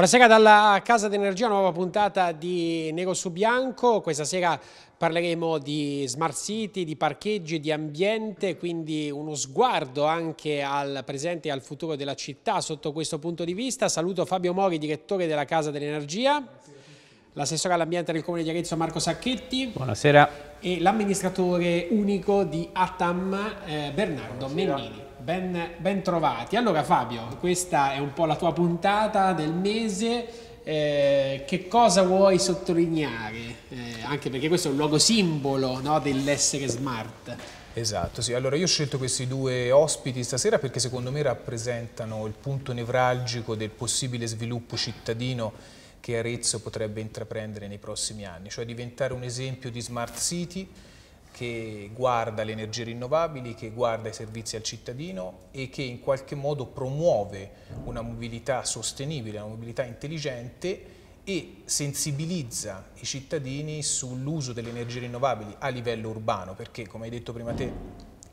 Buonasera dalla Casa d'Energia, nuova puntata di Nero su Bianco. Questa sera parleremo di smart city, di parcheggi, di ambiente, quindi uno sguardo anche al presente e al futuro della città sotto questo punto di vista. Saluto Fabio Mori, direttore della Casa dell'Energia. L'assessore all'ambiente del Comune di Arezzo Marco Sacchetti. Buonasera. E l'amministratore unico di Atam eh, Bernardo Buonasera. Mennini ben, ben, trovati. Allora Fabio, questa è un po' la tua puntata del mese. Eh, che cosa vuoi sottolineare? Eh, anche perché questo è un luogo simbolo no, dell'essere smart. Esatto, sì. Allora io ho scelto questi due ospiti stasera perché secondo me rappresentano il punto nevralgico del possibile sviluppo cittadino che Arezzo potrebbe intraprendere nei prossimi anni, cioè diventare un esempio di smart city, che guarda le energie rinnovabili, che guarda i servizi al cittadino e che in qualche modo promuove una mobilità sostenibile, una mobilità intelligente e sensibilizza i cittadini sull'uso delle energie rinnovabili a livello urbano, perché come hai detto prima te,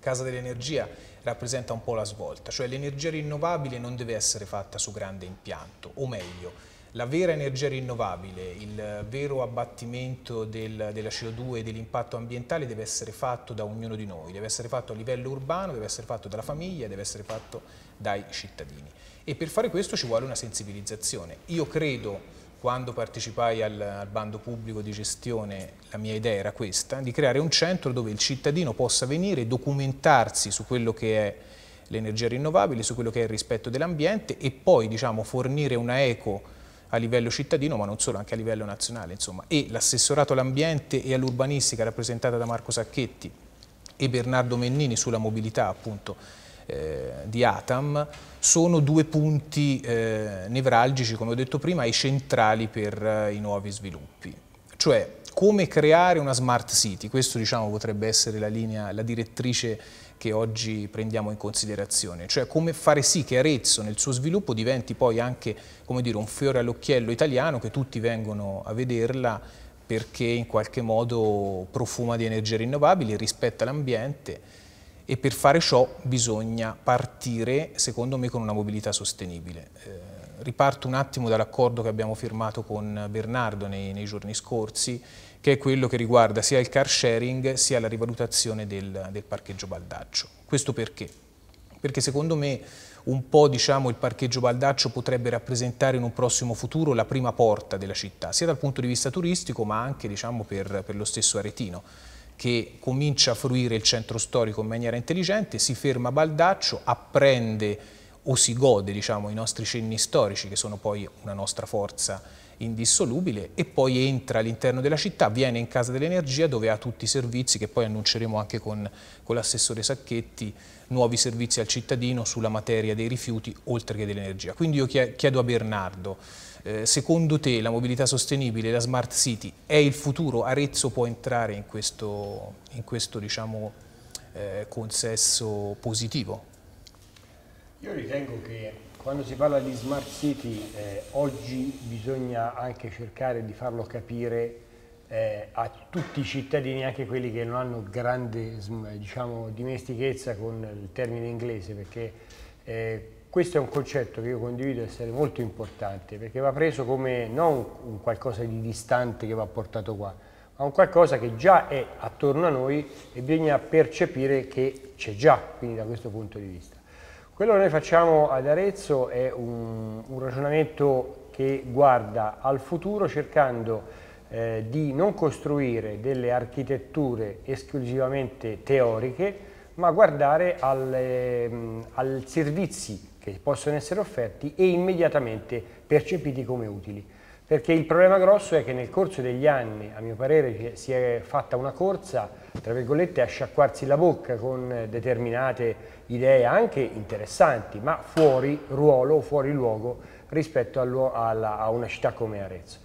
Casa dell'Energia rappresenta un po' la svolta, cioè l'energia rinnovabile non deve essere fatta su grande impianto, o meglio, la vera energia rinnovabile, il vero abbattimento del, della CO2 e dell'impatto ambientale deve essere fatto da ognuno di noi, deve essere fatto a livello urbano, deve essere fatto dalla famiglia, deve essere fatto dai cittadini. E per fare questo ci vuole una sensibilizzazione. Io credo quando partecipai al, al, bando pubblico di gestione la mia idea era questa, di creare un centro dove il cittadino possa venire e documentarsi su quello che è l'energia rinnovabile, su quello che è il rispetto dell'ambiente e poi diciamo, fornire una eco a livello cittadino ma non solo, anche a livello nazionale insomma. e l'assessorato all'ambiente e all'urbanistica rappresentata da Marco Sacchetti e Bernardo Mennini sulla mobilità appunto eh, di Atam sono due punti eh, nevralgici come ho detto prima e centrali per eh, i nuovi sviluppi cioè come creare una smart city questo diciamo potrebbe essere la linea, la direttrice che oggi prendiamo in considerazione, cioè come fare sì che Arezzo nel suo sviluppo diventi poi anche dire, un fiore all'occhiello italiano che tutti vengono a vederla perché in qualche modo profuma di energie rinnovabili, rispetta l'ambiente e per fare ciò bisogna partire, secondo me, con una mobilità sostenibile. Eh, riparto un attimo dall'accordo che abbiamo firmato con Bernardo nei, nei, giorni scorsi, che è quello che riguarda sia il car sharing sia la rivalutazione del, del parcheggio Baldaccio. Questo perché? Perché secondo me un po' diciamo, il parcheggio Baldaccio potrebbe rappresentare in un prossimo futuro la prima porta della città, sia dal punto di vista turistico ma anche diciamo, per, per lo stesso Aretino che comincia a fruire il centro storico in maniera intelligente, si ferma a Baldaccio, apprende o si gode diciamo, i nostri cenni storici, che sono poi una nostra forza indissolubile, e poi entra all'interno della città, viene in casa dell'energia dove ha tutti i servizi che poi annunceremo anche con, con l'assessore Sacchetti, nuovi servizi al cittadino sulla materia dei rifiuti oltre che dell'energia. Quindi io chiedo a Bernardo, eh, secondo te la mobilità sostenibile, la smart city è il futuro? Arezzo può entrare in questo, in questo diciamo, eh, consesso positivo? Io ritengo che quando si parla di smart city eh, oggi bisogna anche cercare di farlo capire eh, a tutti i cittadini, anche quelli che non hanno grande diciamo, dimestichezza con il termine inglese, perché eh, questo è un concetto che io condivido essere molto importante, perché va preso come non un qualcosa di distante che va portato qua, ma un qualcosa che già è attorno a noi e bisogna percepire che c'è già, quindi da questo punto di vista. Quello che noi facciamo ad Arezzo è un, un ragionamento che guarda al futuro cercando eh, di non costruire delle architetture esclusivamente teoriche, ma guardare mm, ai servizi che possono essere offerti e immediatamente percepiti come utili. Perché il problema grosso è che nel corso degli anni, a mio parere, si è fatta una corsa tra virgolette, a sciacquarsi la bocca con determinate idee anche interessanti, ma fuori ruolo, fuori luogo rispetto a, alla, a una città come Arezzo.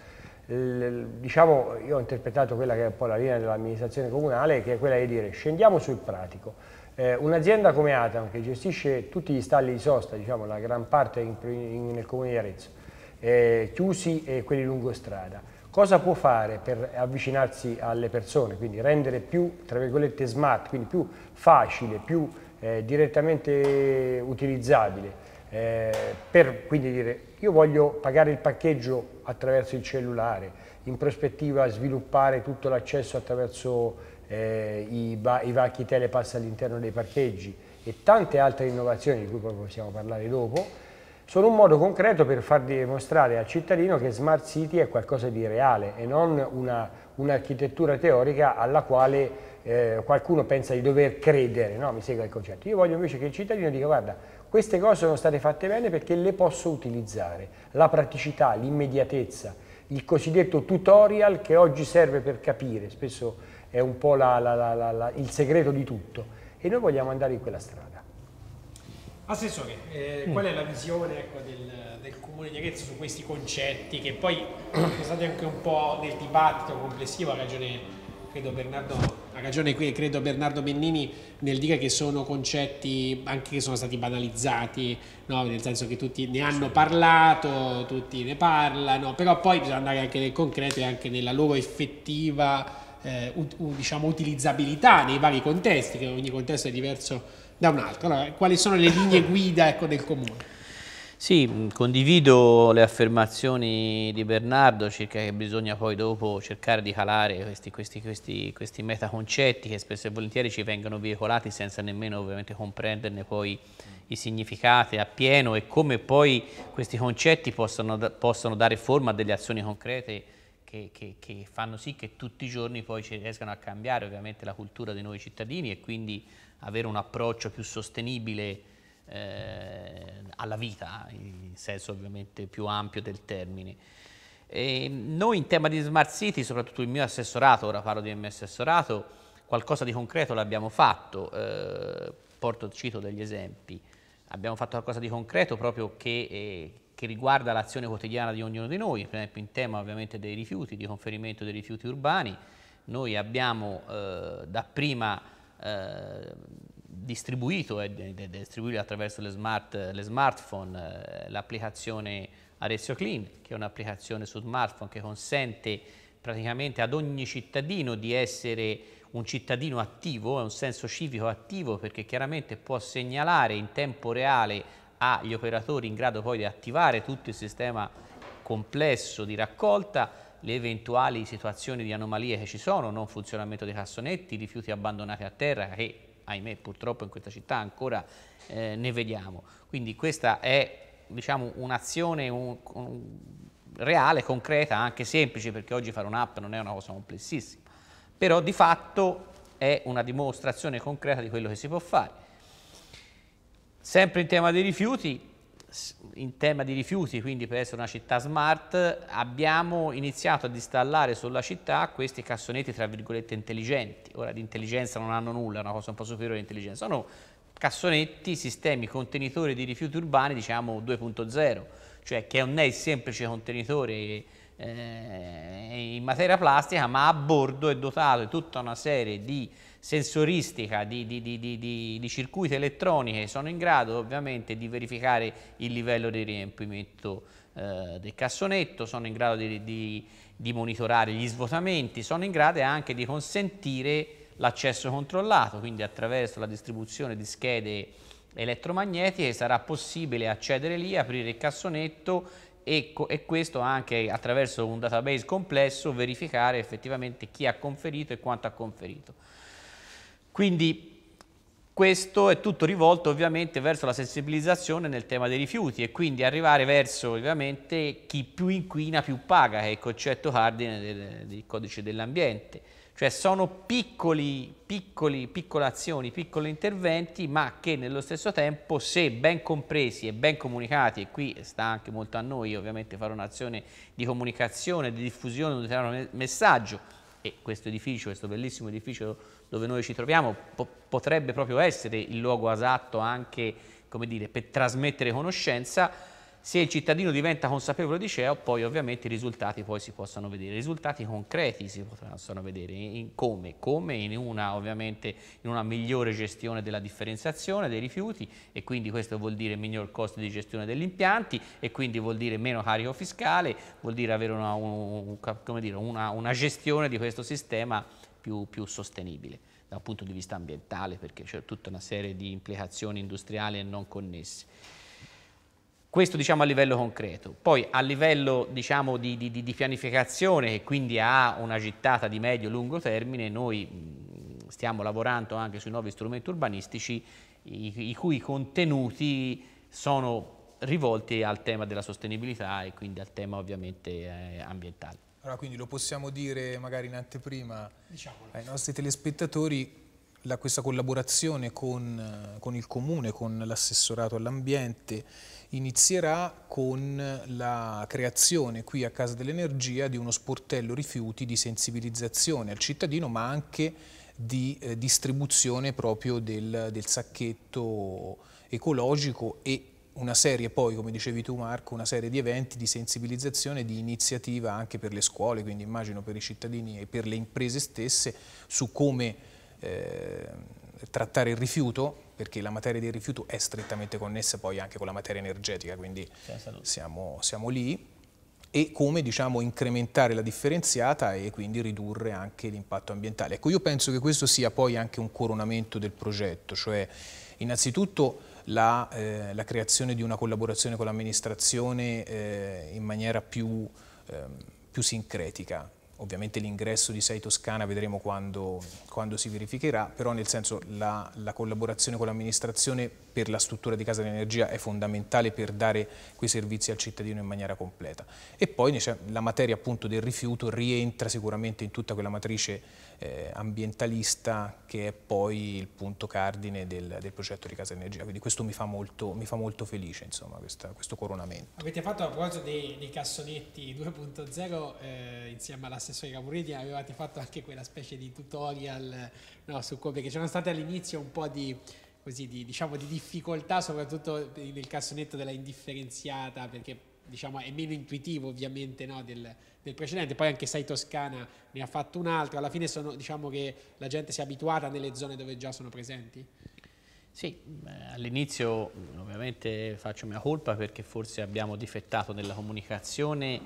Il, diciamo, io ho interpretato quella che è un po' la linea dell'amministrazione comunale, che è quella di dire scendiamo sul pratico. Eh, Un'azienda come Atam, che gestisce tutti gli stalli di sosta, diciamo, la gran parte in, in, nel comune di Arezzo, eh, chiusi e quelli lungo strada, cosa può fare per avvicinarsi alle persone, quindi rendere più, tra virgolette, smart, quindi più facile, più eh, direttamente utilizzabile, eh, per quindi dire io voglio pagare il parcheggio attraverso il cellulare, in prospettiva sviluppare tutto l'accesso attraverso eh, i, i vacchi telepass all'interno dei parcheggi e tante altre innovazioni di cui poi possiamo parlare dopo, sono un modo concreto per far dimostrare al cittadino che Smart City è qualcosa di reale e non un'architettura un teorica alla quale eh, qualcuno pensa di dover credere, no? mi segue il concetto. Io voglio invece che il cittadino dica guarda, queste cose sono state fatte bene perché le posso utilizzare, la praticità, l'immediatezza, il cosiddetto tutorial che oggi serve per capire, spesso è un po' la, la, la, il segreto di tutto e noi vogliamo andare in quella strada. Assessore, eh, mm. qual è la visione ecco, del, del, Comune di Arezzo su questi concetti che poi sono stati anche un po' nel dibattito complessivo, ha ragione, credo, Bernardo, ha ragione qui, credo Bernardo Bennini nel dire che sono concetti anche che sono stati banalizzati, no? nel senso che tutti ne hanno parlato, tutti ne parlano, però poi bisogna andare anche nel concreto e anche nella loro effettiva eh, diciamo, utilizzabilità nei vari contesti, che ogni contesto è diverso da un altro. Allora, quali sono le linee guida ecco, del Comune? Sì, condivido le affermazioni di Bernardo circa che bisogna poi dopo cercare di calare questi, questi, questi, questi metaconcetti che spesso e volentieri ci vengono veicolati senza nemmeno ovviamente comprenderne poi i significati appieno e come poi questi concetti possono, possono dare forma a delle azioni concrete che, che, che fanno sì che tutti i giorni poi ci riescano a cambiare ovviamente la cultura dei nuovi cittadini e quindi avere un approccio più sostenibile eh, alla vita, in senso ovviamente più ampio del termine. E noi in tema di smart city, soprattutto il mio assessorato, ora parlo di mio assessorato, qualcosa di concreto l'abbiamo fatto, eh, porto, cito degli esempi, abbiamo fatto qualcosa di concreto proprio che, eh, che riguarda l'azione quotidiana di ognuno di noi, per esempio in tema ovviamente dei rifiuti, di conferimento dei rifiuti urbani, noi abbiamo eh, dapprima eh, distribuito e eh, distribuito attraverso le, smart, le smartphone, eh, l'applicazione Arezzo Clean, che è un'applicazione su smartphone che consente praticamente ad ogni cittadino di essere un cittadino attivo, è un senso civico attivo perché chiaramente può segnalare in tempo reale agli operatori in grado poi di attivare tutto il sistema complesso di raccolta le eventuali situazioni di anomalie che ci sono, non funzionamento dei cassonetti, rifiuti abbandonati a terra che ahimè purtroppo in questa città ancora eh, ne vediamo. Quindi questa è diciamo, un'azione un, un, reale, concreta, anche semplice perché oggi fare un'app non è una cosa complessissima, però di fatto è una dimostrazione concreta di quello che si può fare. Sempre in tema dei rifiuti, in tema di rifiuti, quindi per essere una città smart, abbiamo iniziato ad installare sulla città questi cassonetti tra virgolette intelligenti. Ora di intelligenza non hanno nulla, è una cosa un po' superiore all'intelligenza, sono cassonetti, sistemi contenitori di rifiuti urbani, diciamo 2.0, cioè che non è il semplice contenitore eh, in materia plastica, ma a bordo è dotato di tutta una serie di sensoristica, di, di, di, di circuiti elettroniche, sono in grado ovviamente di verificare il livello di riempimento eh, del cassonetto, sono in grado di monitorare gli svuotamenti, sono in grado anche di consentire l'accesso controllato, quindi attraverso la distribuzione di schede elettromagnetiche sarà possibile accedere lì, aprire il cassonetto e, e, questo anche attraverso un database complesso verificare effettivamente chi ha conferito e quanto ha conferito. Quindi questo è tutto rivolto ovviamente verso la sensibilizzazione nel tema dei rifiuti e quindi arrivare verso ovviamente chi più inquina più paga, che è il concetto cardine del, del codice dell'ambiente. Cioè sono piccoli, piccoli, piccole azioni, piccoli interventi, ma che nello stesso tempo, se ben compresi e ben comunicati, e qui sta anche molto a noi ovviamente fare un'azione di comunicazione, di diffusione di un determinato messaggio, e questo edificio, questo bellissimo edificio dove noi ci troviamo po potrebbe proprio essere il luogo esatto anche dire, per trasmettere conoscenza, se il cittadino diventa consapevole di CEO poi ovviamente i risultati poi si possono vedere, i risultati concreti si possono vedere, in come? Come in una, in una migliore gestione della differenziazione dei rifiuti e quindi questo vuol dire miglior costo di gestione degli impianti e quindi vuol dire meno carico fiscale, vuol dire avere una, un, dire, una, una gestione di questo sistema più, più sostenibile da un punto di vista ambientale perché c'è tutta una serie di implicazioni industriali e non connesse. Questo diciamo a livello concreto. Poi a livello diciamo, di, di, di, pianificazione che quindi ha una gittata di medio-lungo termine, noi stiamo lavorando anche sui nuovi strumenti urbanistici i, i cui contenuti sono rivolti al tema della sostenibilità e quindi al tema ovviamente eh, ambientale. Allora, quindi lo possiamo dire magari in anteprima Diciamolo. ai nostri telespettatori, la, questa collaborazione con, con, il Comune, con l'assessorato all'ambiente, inizierà con la creazione qui a Casa dell'Energia di uno sportello rifiuti di sensibilizzazione al cittadino, ma anche di eh, distribuzione proprio del, del sacchetto ecologico e una serie poi, come dicevi tu Marco, una serie di eventi di sensibilizzazione, di iniziativa anche per le scuole, quindi immagino per i cittadini e per le imprese stesse su come eh, trattare il rifiuto, perché la materia del rifiuto è strettamente connessa poi anche con la materia energetica, quindi siamo, siamo lì e come diciamo, incrementare la differenziata e quindi ridurre anche l'impatto ambientale. Ecco, io penso che questo sia poi anche un coronamento del progetto, cioè innanzitutto la, eh, la creazione di una collaborazione con l'amministrazione eh, in maniera più, ehm, più sincretica. Ovviamente l'ingresso di Sei Toscana vedremo quando, quando, si verificherà, però nel senso la, la collaborazione con l'amministrazione per la struttura di Casa dell'Energia è fondamentale per dare quei servizi al cittadino in maniera completa. E poi la materia appunto del rifiuto rientra sicuramente in tutta quella matrice eh, ambientalista che è poi il punto cardine del, del, progetto di Casa Energia. Quindi questo mi fa molto, mi fa molto felice, insomma, questa, questo coronamento. Avete fatto a proposito dei, dei cassonetti 2.0, eh, insieme all'assessore Camurini, avevate fatto anche quella specie di tutorial no, su come, perché c'erano state all'inizio un po' di così di, diciamo, di difficoltà, soprattutto nel cassonetto della indifferenziata, perché diciamo, è meno intuitivo ovviamente no, del, del, precedente, poi anche Sai Toscana ne ha fatto un altro, alla fine sono, diciamo che la gente si è abituata nelle zone dove già sono presenti? Sì, eh, all'inizio ovviamente faccio mia colpa perché forse abbiamo difettato nella comunicazione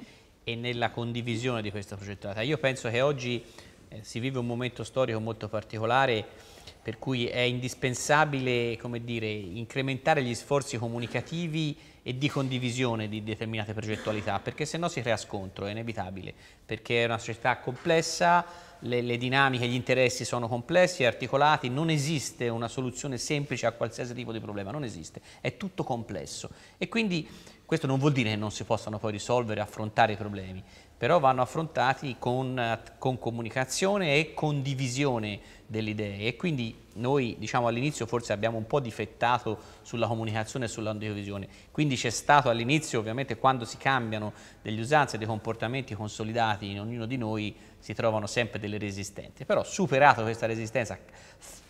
e nella condivisione di questa progettata. Io penso che oggi eh, si vive un momento storico molto particolare per cui è indispensabile dire, incrementare gli sforzi comunicativi e di condivisione di determinate progettualità, perché se no si crea scontro, è inevitabile, perché è una società complessa, le, le dinamiche, gli interessi sono complessi e articolati, non esiste una soluzione semplice a qualsiasi tipo di problema, non esiste, è tutto complesso. E quindi questo non vuol dire che non si possano poi risolvere e affrontare i problemi, però vanno affrontati con, con comunicazione e condivisione delle idee e quindi noi diciamo all'inizio forse abbiamo un po' difettato sulla comunicazione e sulla condivisione, quindi c'è stato all'inizio ovviamente quando si cambiano degli usanze e dei comportamenti consolidati in ognuno di noi si trovano sempre delle resistenze, però superato questa resistenza,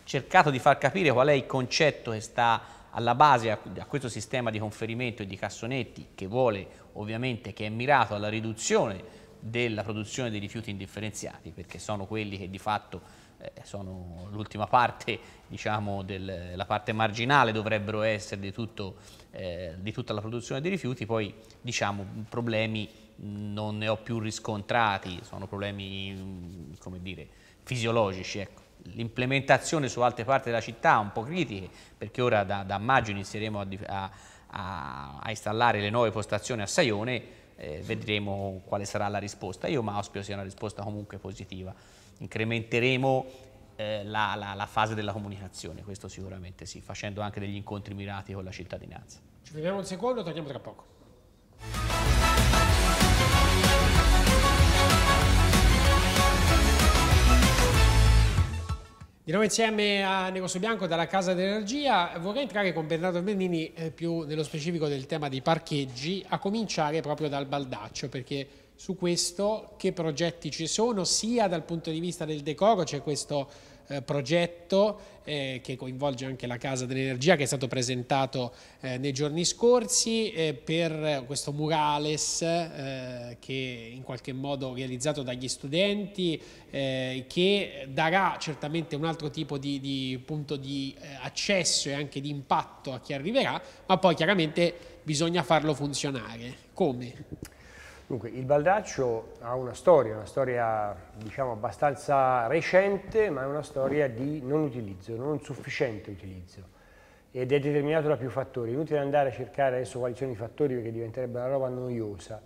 cercato di far capire qual è il concetto che sta alla base a, questo sistema di conferimento e di cassonetti che vuole ovviamente, che è mirato alla riduzione della produzione dei rifiuti indifferenziati, perché sono quelli che di fatto eh, sono l'ultima parte, diciamo, del, la parte marginale dovrebbero essere di, tutto, eh, di, tutta la produzione dei rifiuti, poi diciamo problemi non ne ho più riscontrati, sono problemi, come dire, fisiologici, ecco l'implementazione su altre parti della città un po' critiche, perché ora da, da maggio inizieremo a, a, a, installare le nuove postazioni a Saione, eh, vedremo quale sarà la risposta. Io mi auspico sia una risposta comunque positiva. Incrementeremo eh, la, la, la, fase della comunicazione, questo sicuramente sì, facendo anche degli incontri mirati con la cittadinanza. Ci vediamo un secondo, torniamo tra poco. Di nuovo insieme a Negosso Bianco dalla Casa dell'Energia vorrei entrare con Bernardo Bernini eh, più nello specifico del tema dei parcheggi, a cominciare proprio dal baldaccio, perché su questo che progetti ci sono, sia dal punto di vista del decoro, c'è cioè questo eh, progetto eh, che coinvolge anche la Casa dell'Energia che è stato presentato eh, nei giorni scorsi eh, per questo murales eh, che in qualche modo realizzato dagli studenti eh, che darà certamente un altro tipo di, di punto di accesso e anche di impatto a chi arriverà ma poi chiaramente bisogna farlo funzionare. Come? Dunque, il Baldaccio ha una storia, una storia diciamo abbastanza recente, ma è una storia di non utilizzo, non sufficiente utilizzo ed è determinato da più fattori. Inutile andare a cercare adesso quali sono i fattori perché diventerebbe una roba noiosa.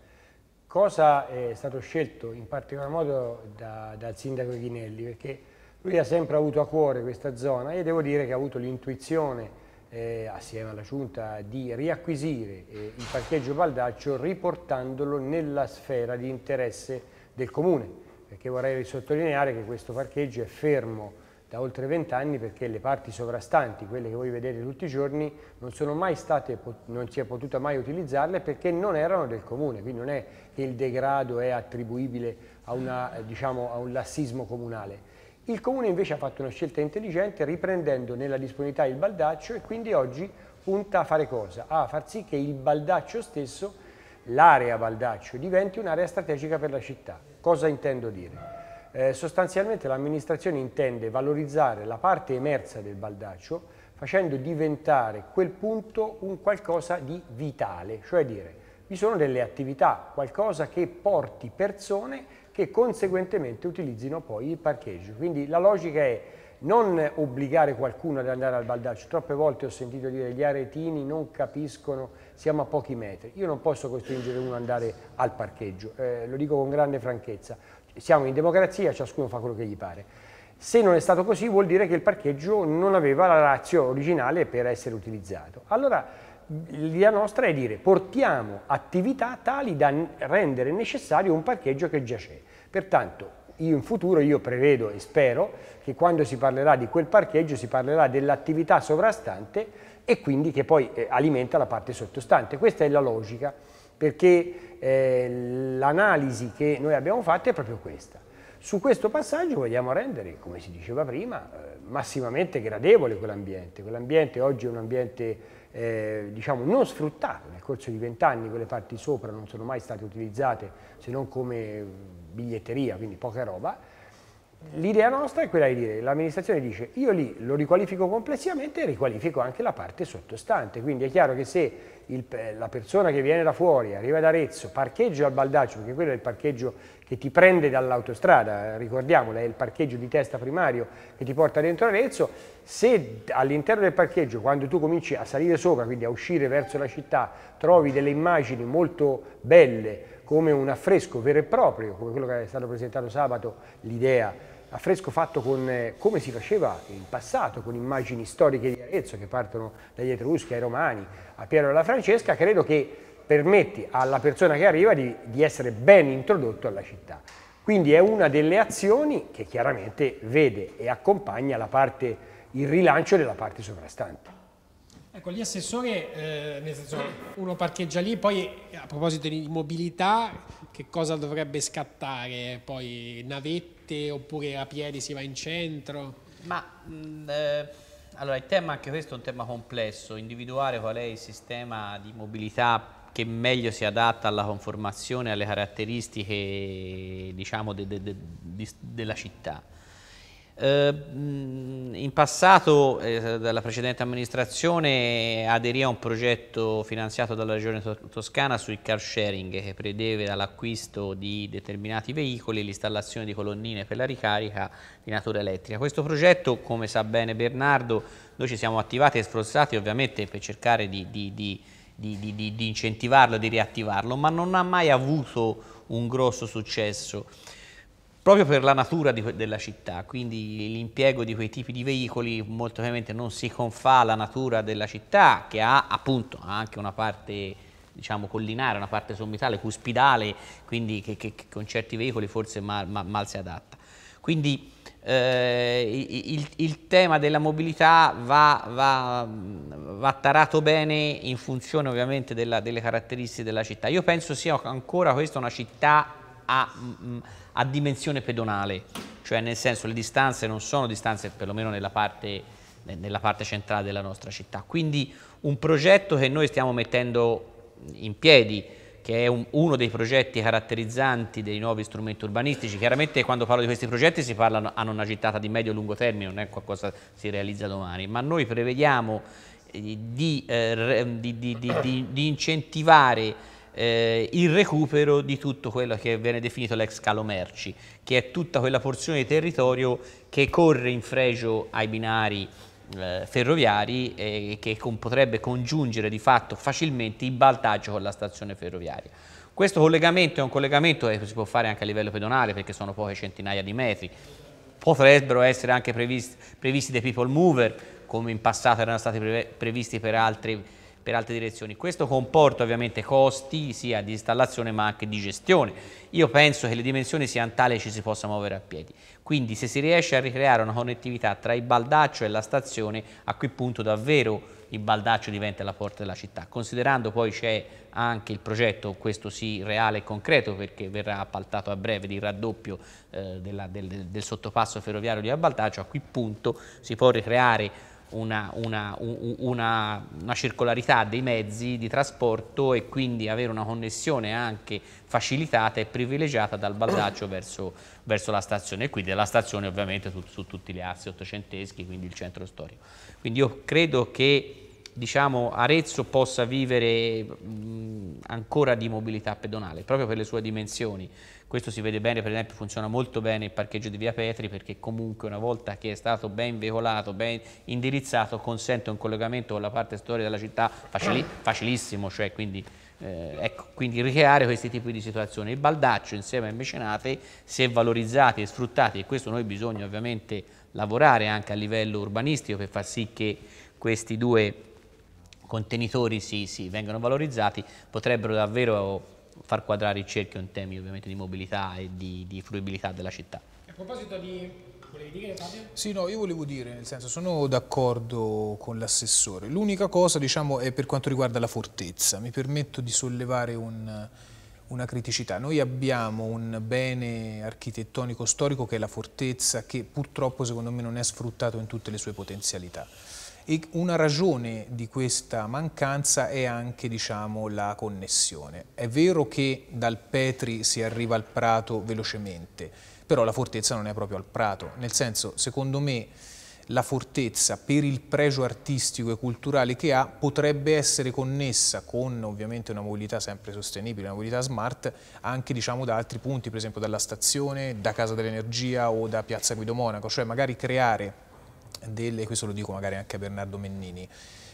Cosa è stato scelto in particolar modo da, dal sindaco Ghinelli? Perché lui ha sempre avuto a cuore questa zona e devo dire che ha avuto l'intuizione eh, assieme alla Giunta di riacquisire eh, il parcheggio Baldaccio riportandolo nella sfera di interesse del Comune, perché vorrei sottolineare che questo parcheggio è fermo da oltre vent'anni perché le parti sovrastanti, quelle che voi vedete tutti i giorni, non sono mai state, non si è potuta mai utilizzarle perché non erano del comune, quindi non è che il degrado è attribuibile a, una, eh, diciamo, a un lassismo comunale. Il Comune invece ha fatto una scelta intelligente riprendendo nella disponibilità il baldaccio e quindi oggi punta a fare cosa? A far sì che il baldaccio stesso, l'area baldaccio, diventi un'area strategica per la città. Cosa intendo dire? Eh, sostanzialmente l'amministrazione intende valorizzare la parte emersa del baldaccio facendo diventare quel punto un qualcosa di vitale, cioè dire vi sono delle attività, qualcosa che porti persone che conseguentemente utilizzino poi il parcheggio. Quindi la logica è non obbligare qualcuno ad andare al baldaccio. Troppe volte ho sentito dire che gli aretini non capiscono, siamo a pochi metri. Io non posso costringere uno ad andare al parcheggio, eh, lo dico con grande franchezza. Siamo in democrazia, ciascuno fa quello che gli pare. Se non è stato così vuol dire che il parcheggio non aveva la razza originale per essere utilizzato. Allora l'idea nostra è dire portiamo attività tali da rendere necessario un parcheggio che già c'è. Pertanto io in futuro io prevedo e spero che quando si parlerà di quel parcheggio si parlerà dell'attività sovrastante e quindi che poi eh, alimenta la parte sottostante. Questa è la logica perché eh, l'analisi che noi abbiamo fatto è proprio questa. Su questo passaggio vogliamo rendere, come si diceva prima, eh, massimamente gradevole quell'ambiente. Quell'ambiente oggi è un ambiente eh, diciamo, non sfruttato nel corso di vent'anni, quelle parti sopra non sono mai state utilizzate se non come biglietteria, quindi poca roba. L'idea nostra è quella di dire, l'amministrazione dice io lì lo riqualifico complessivamente e riqualifico anche la parte sottostante, quindi è chiaro che se il, la persona che viene da fuori, arriva da Arezzo, parcheggio al Baldaccio, perché quello è il parcheggio che ti prende dall'autostrada, ricordiamolo, è il parcheggio di testa primario che ti porta dentro Arezzo, se all'interno del parcheggio, quando tu cominci a salire sopra, quindi a uscire verso la città, trovi delle immagini molto belle, come un affresco vero e proprio, come quello che è stato presentato sabato, l'idea affresco fatto con, eh, come si faceva in passato, con immagini storiche di Arezzo che partono dagli Etruschi ai Romani, a Piero della Francesca, credo che permetti alla persona che arriva di, di essere ben introdotto alla città. Quindi è una delle azioni che chiaramente vede e accompagna la parte, il rilancio della parte sovrastante. Ecco, lì assessore, eh, nel senso, uno parcheggia lì, poi a proposito di mobilità, che cosa dovrebbe scattare? Poi navette oppure a piedi si va in centro? Ma mh, mm, eh, allora il tema, anche questo è un tema complesso, individuare qual è il sistema di mobilità che meglio si adatta alla conformazione, alle caratteristiche diciamo, de, de, de, della città. Ehm, in passato, eh, dalla precedente amministrazione, aderì a un progetto finanziato dalla Regione Toscana sui car sharing che prevedeva l'acquisto di determinati veicoli e l'installazione di colonnine per la ricarica di natura elettrica. Questo progetto, come sa bene Bernardo, noi ci siamo attivati e sforzati ovviamente per cercare di, di, di di, di, di, incentivarlo, di riattivarlo, ma non ha mai avuto un grosso successo proprio per la natura di, della città, quindi l'impiego di quei tipi di veicoli molto ovviamente non si confà alla natura della città che ha appunto anche una parte diciamo collinare, una parte sommitale, cuspidale, quindi che, che, che con certi veicoli forse mal, mal, mal si adatta. Quindi eh, il, il, tema della mobilità va, va, va, tarato bene in funzione ovviamente della, delle caratteristiche della città. Io penso sia ancora questa una città a, a dimensione pedonale, cioè nel senso le distanze non sono distanze perlomeno nella parte, nella parte centrale della nostra città. Quindi un progetto che noi stiamo mettendo in piedi, che è un, uno dei progetti caratterizzanti dei nuovi strumenti urbanistici. Chiaramente quando parlo di questi progetti si parla, hanno una gittata di medio-lungo e termine, non è qualcosa che si realizza domani, ma noi prevediamo eh, di, eh, di, di, di incentivare eh, il recupero di tutto quello che viene definito l'ex calo merci, che è tutta quella porzione di territorio che corre in fregio ai binari eh, ferroviari e che con, potrebbe congiungere di fatto facilmente il baltaggio con la stazione ferroviaria. Questo collegamento è un collegamento che si può fare anche a livello pedonale perché sono poche centinaia di metri, potrebbero essere anche previsti, previsti dei people mover come in passato erano stati previsti per altri per altre direzioni. Questo comporta ovviamente costi sia di installazione ma anche di gestione. Io penso che le dimensioni siano tali che ci si possa muovere a piedi. Quindi se si riesce a ricreare una connettività tra il baldaccio e la stazione, a quel punto davvero il baldaccio diventa la porta della città. Considerando poi c'è anche il progetto, questo sì reale e concreto, perché verrà appaltato a breve di raddoppio eh, della, del, del, sottopasso ferroviario di Baldaccio, a quel punto si può ricreare una, una, una, una, circolarità dei mezzi di trasporto e quindi avere una connessione anche facilitata e privilegiata dal baldaccio verso, verso la stazione e quindi dalla stazione ovviamente su, su, tutti gli assi ottocenteschi, quindi il centro storico. Quindi io credo che diciamo, Arezzo possa vivere mh, ancora di mobilità pedonale proprio per le sue dimensioni questo si vede bene, per esempio funziona molto bene il parcheggio di Via Petri perché comunque una volta che è stato ben veicolato, ben indirizzato, consente un collegamento con la parte storica della città facili facilissimo, cioè quindi, eh, ecco, quindi ricreare questi tipi di situazioni. Il baldaccio insieme ai mecenate, se valorizzati e sfruttati, e questo noi bisogna ovviamente lavorare anche a livello urbanistico per far sì che questi due contenitori si, si vengano valorizzati, potrebbero davvero far quadrare il cerchio in temi ovviamente di mobilità e di, di fruibilità della città. A proposito di... Volevi dire Fabio? Sì, no, io volevo dire, nel senso, sono d'accordo con l'assessore. L'unica cosa, diciamo, è per quanto riguarda la fortezza. Mi permetto di sollevare un, una criticità. Noi abbiamo un bene architettonico storico che è la fortezza, che purtroppo secondo me non è sfruttato in tutte le sue potenzialità. E una ragione di questa mancanza è anche diciamo, la connessione. È vero che dal Petri si arriva al Prato velocemente, però la fortezza non è proprio al Prato. Nel senso, secondo me, la fortezza per il pregio artistico e culturale che ha potrebbe essere connessa con ovviamente una mobilità sempre sostenibile, una mobilità smart, anche diciamo, da altri punti, per esempio dalla stazione, da Casa dell'Energia o da Piazza Guido Monaco, cioè magari creare delle, questo lo dico magari anche a Bernardo Mennini,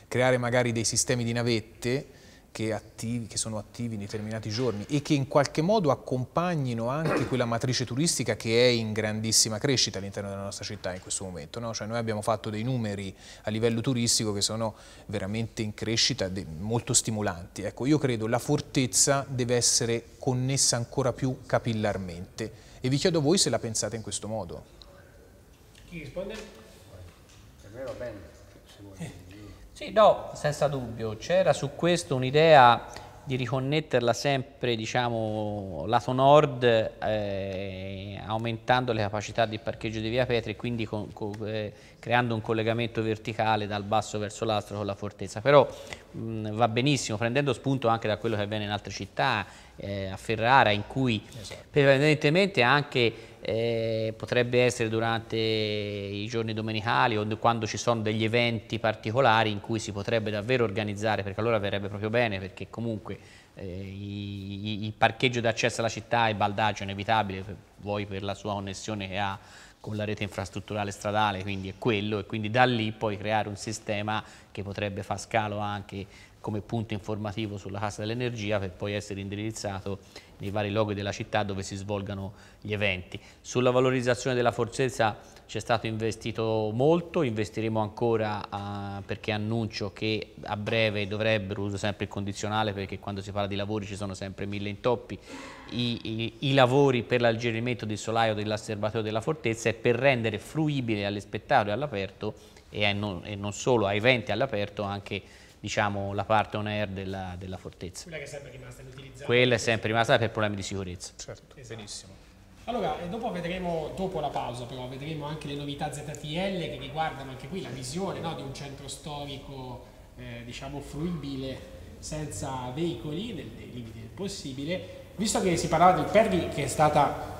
creare magari dei sistemi di navette che, attivi, che, sono attivi in determinati giorni e che in qualche modo accompagnino anche quella matrice turistica che è in grandissima crescita all'interno della nostra città in questo momento. No? Cioè noi abbiamo fatto dei numeri a livello turistico che sono veramente in crescita, molto stimolanti. Ecco, io credo la fortezza deve essere connessa ancora più capillarmente e vi chiedo voi se la pensate in questo modo. Chi risponde? Però bene, eh. Sì, no, senza dubbio, c'era su questo un'idea di riconnetterla sempre diciamo lato nord eh, aumentando le capacità di parcheggio di via Petri e quindi con, con, eh, creando un collegamento verticale dal basso verso l'altro con la fortezza però mh, va benissimo prendendo spunto anche da quello che avviene in altre città eh, a Ferrara in cui esatto. prevalentemente anche eh, potrebbe essere durante i giorni domenicali o quando ci sono degli eventi particolari in cui si potrebbe davvero organizzare, perché allora verrebbe proprio bene, perché comunque eh, il parcheggio d'accesso alla città è baldaggio inevitabile, vuoi per la sua connessione che ha con la rete infrastrutturale stradale, quindi è quello, e quindi da lì puoi creare un sistema che potrebbe far scalo anche come punto informativo sulla Casa dell'Energia per poi essere indirizzato nei vari luoghi della città dove si svolgano gli eventi. Sulla valorizzazione della Forzezza c'è stato investito molto, investiremo ancora a, perché annuncio che a breve dovrebbero, uso sempre il condizionale perché quando si parla di lavori ci sono sempre mille intoppi, i, i, i lavori per l'alleggerimento del solaio dell'osservatorio della fortezza e per rendere fruibile alle spettatori all'aperto e, non, e non solo a eventi all'aperto anche diciamo, la parte on air della, della fortezza. Quella è sempre rimasta inutilizzata. Quella è sempre rimasta per problemi di sicurezza. Certo, esatto. benissimo. Allora, dopo vedremo, dopo la pausa però, vedremo anche le novità ZTL che riguardano anche qui la visione no, di un centro storico, eh, diciamo, fruibile senza veicoli, nel, nei limiti del possibile. Visto che si parlava del Pervi, che è stata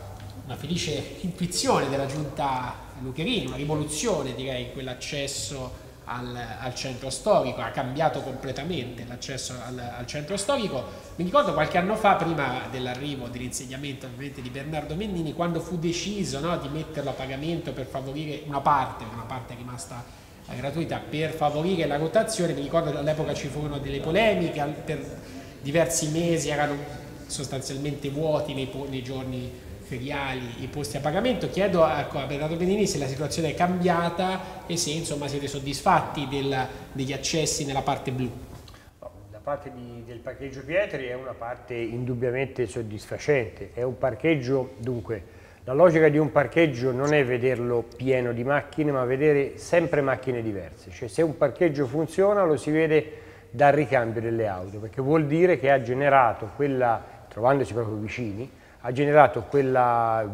una felice intuizione della giunta Lucherini, una rivoluzione direi in quell'accesso al, al, centro storico, ha cambiato completamente l'accesso al, al, centro storico. Mi ricordo qualche anno fa, prima dell'arrivo dell'insegnamento ovviamente di Bernardo Mennini, quando fu deciso no, di metterlo a pagamento per favorire una parte, una parte rimasta eh, gratuita, per favorire la rotazione, mi ricordo che all'epoca ci furono delle polemiche, per diversi mesi erano sostanzialmente vuoti nei, nei giorni feriali e posti a pagamento. Chiedo a, ecco, a Bernardo Benini se la situazione è cambiata e se insomma, siete soddisfatti del, degli accessi nella parte blu. La parte di, del parcheggio Pietri è una parte indubbiamente soddisfacente, è un parcheggio dunque... La logica di un parcheggio non è vederlo pieno di macchine, ma vedere sempre macchine diverse. Cioè, se un parcheggio funziona lo si vede dal ricambio delle auto, perché vuol dire che ha generato quella, trovandosi proprio vicini, ha generato quella,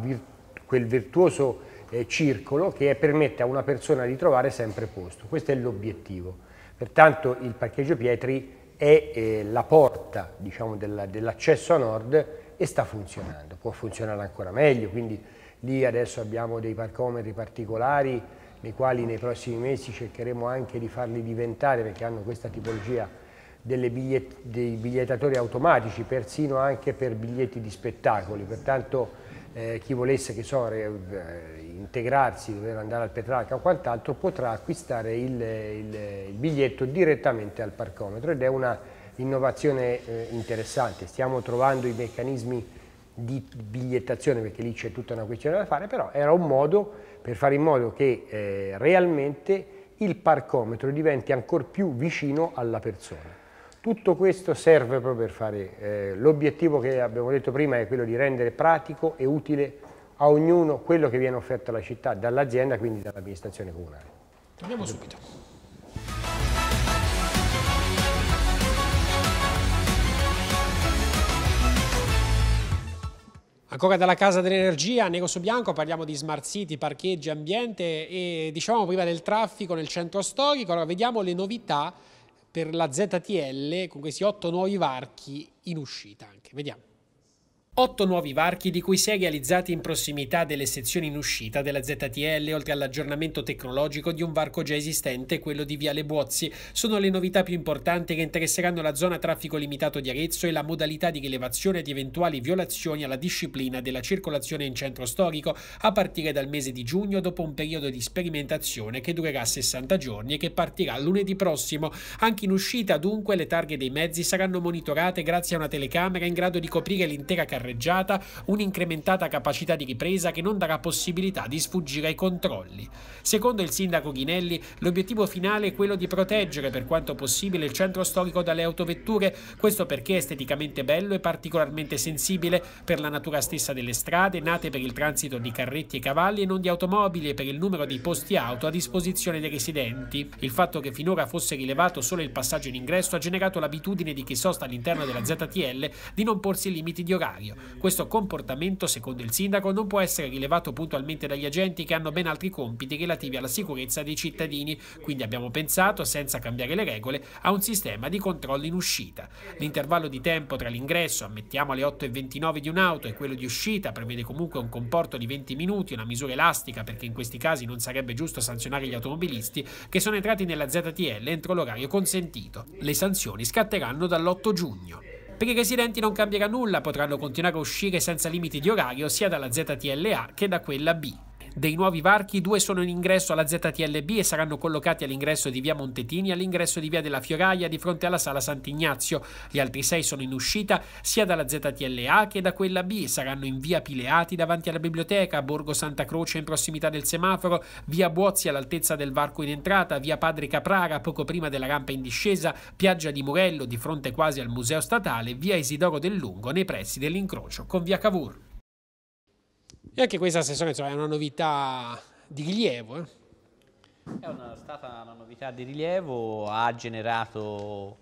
quel virtuoso eh, circolo che permette a una persona di trovare sempre posto. Questo è l'obiettivo. Pertanto il parcheggio Pietri è eh, la porta diciamo, dell'accesso a nord e sta funzionando, può funzionare ancora meglio, quindi lì adesso abbiamo dei parcometri particolari nei quali nei prossimi mesi cercheremo anche di farli diventare, perché hanno questa tipologia di bigliet dei bigliettatori automatici, persino anche per biglietti di spettacoli, pertanto eh, chi volesse che so, eh, integrarsi, dover andare al Petrarca o quant'altro, potrà acquistare il, il, il, biglietto direttamente al parcometro ed è una innovazione eh, interessante, stiamo trovando i meccanismi di bigliettazione perché lì c'è tutta una questione da fare, però era un modo per fare in modo che eh, realmente il parcometro diventi ancora più vicino alla persona. Tutto questo serve proprio per fare, eh, l'obiettivo che abbiamo detto prima è quello di rendere pratico e utile a ognuno quello che viene offerto alla città, dall'azienda, quindi dall'amministrazione comunale. Torniamo subito. Ancora dalla Casa dell'Energia, Nego su Bianco, parliamo di smart city, parcheggi, ambiente e diciamo prima del traffico nel centro storico, allora vediamo le novità per la ZTL con questi otto nuovi varchi in uscita anche. Vediamo otto nuovi varchi di cui sei realizzati in prossimità delle sezioni in uscita della ZTL, oltre all'aggiornamento tecnologico di un varco già esistente, quello di Viale Buozzi. Sono le novità più importanti che interesseranno la zona traffico limitato di Arezzo e la modalità di rilevazione di eventuali violazioni alla disciplina della circolazione in centro storico a partire dal mese di giugno dopo un periodo di sperimentazione che durerà 60 giorni e che partirà lunedì prossimo. Anche in uscita dunque le targhe dei mezzi saranno monitorate grazie a una telecamera in grado di coprire l'intera carreggiata pareggiata, un'incrementata capacità di ripresa che non darà possibilità di sfuggire ai controlli. Secondo il sindaco Ghinelli, l'obiettivo finale è quello di proteggere per quanto possibile il centro storico dalle autovetture, questo perché è esteticamente bello e particolarmente sensibile per la natura stessa delle strade, nate per il transito di carretti e cavalli e non di automobili e per il numero di posti auto a disposizione dei residenti. Il fatto che finora fosse rilevato solo il passaggio in ingresso ha generato l'abitudine di chi sosta all'interno della ZTL di non porsi limiti di orario territorio. Questo comportamento, secondo il sindaco, non può essere rilevato puntualmente dagli agenti che hanno ben altri compiti relativi alla sicurezza dei cittadini, quindi abbiamo pensato, senza cambiare le regole, a un sistema di controllo in uscita. L'intervallo di tempo tra l'ingresso, ammettiamo alle 8.29 di un'auto, e quello di uscita prevede comunque un comporto di 20 minuti, una misura elastica perché in questi casi non sarebbe giusto sanzionare gli automobilisti che sono entrati nella ZTL entro l'orario consentito. Le sanzioni scatteranno dall'8 giugno. Per i residenti non cambierà nulla, potranno continuare a uscire senza limiti di orario sia dalla ZTLA che da quella B. Dei nuovi varchi, due sono in ingresso alla ZTLB e saranno collocati all'ingresso di via Montetini e all'ingresso di via della Fioraia di fronte alla sala Sant'Ignazio. Gli altri sei sono in uscita sia dalla ZTLA che da quella B e saranno in via Pileati davanti alla biblioteca, Borgo Santa Croce in prossimità del semaforo, via Buozzi all'altezza del varco in entrata, via Padre Caprara poco prima della rampa in discesa, piaggia di Murello di fronte quasi al Museo Statale, via Isidoro del Lungo nei pressi dell'incrocio con via Cavour. E anche questa sessione insomma, è una novità di rilievo. Eh? È una, stata una novità di rilievo, ha generato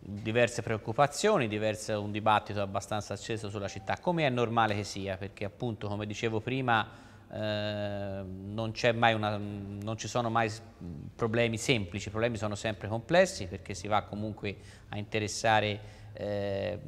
diverse preoccupazioni, diverse, un dibattito abbastanza acceso sulla città, come è normale che sia, perché appunto come dicevo prima eh, non, una, non, ci sono mai problemi semplici, i problemi sono sempre complessi perché si va comunque a interessare eh,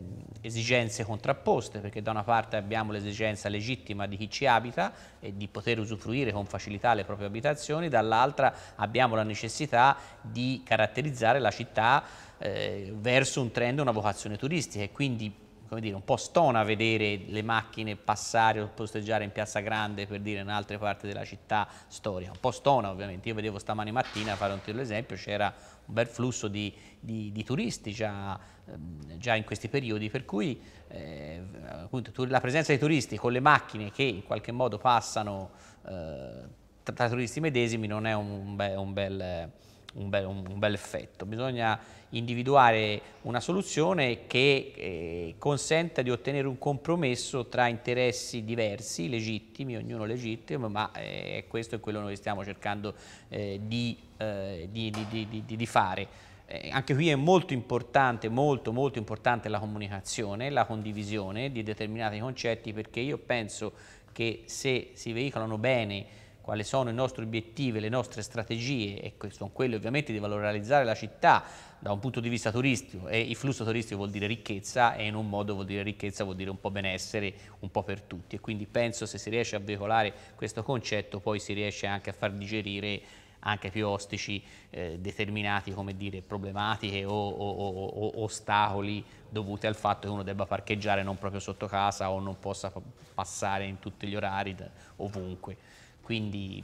esigenze contrapposte, perché da una parte abbiamo l'esigenza legittima di chi ci abita e di poter usufruire con facilità le proprie abitazioni, dall'altra abbiamo la necessità di caratterizzare la città eh, verso un trend, una vocazione turistica e quindi come dire, un po' stona vedere le macchine passare o posteggiare in Piazza Grande per dire in altre parti della città storica, un po' stona ovviamente, io vedevo stamani mattina, fare un tiro esempio, c'era un bel flusso di di, di turisti già, ehm, già, in questi periodi, per cui eh, appunto, la presenza dei turisti con le macchine che in qualche modo passano eh, tra, turisti medesimi non è un, be un, bel, un, bel, un, bel, effetto. Bisogna individuare una soluzione che eh, consenta di ottenere un compromesso tra interessi diversi, legittimi, ognuno legittimo, ma eh, questo è quello che noi stiamo cercando eh, di, eh, di, di, di fare eh, anche qui è molto importante, molto molto importante la comunicazione, la condivisione di determinati concetti perché io penso che se si veicolano bene quali sono i nostri obiettivi, le nostre strategie e sono quelle ovviamente di valorizzare la città da un punto di vista turistico e il flusso turistico vuol dire ricchezza e in un modo vuol dire ricchezza, vuol dire un po' benessere, un po' per tutti e quindi penso se si riesce a veicolare questo concetto poi si riesce anche a far digerire anche più ostici eh, determinati come dire, problematiche o, o, o, ostacoli dovuti al fatto che uno debba parcheggiare non proprio sotto casa o non possa passare in tutti gli orari ovunque. Quindi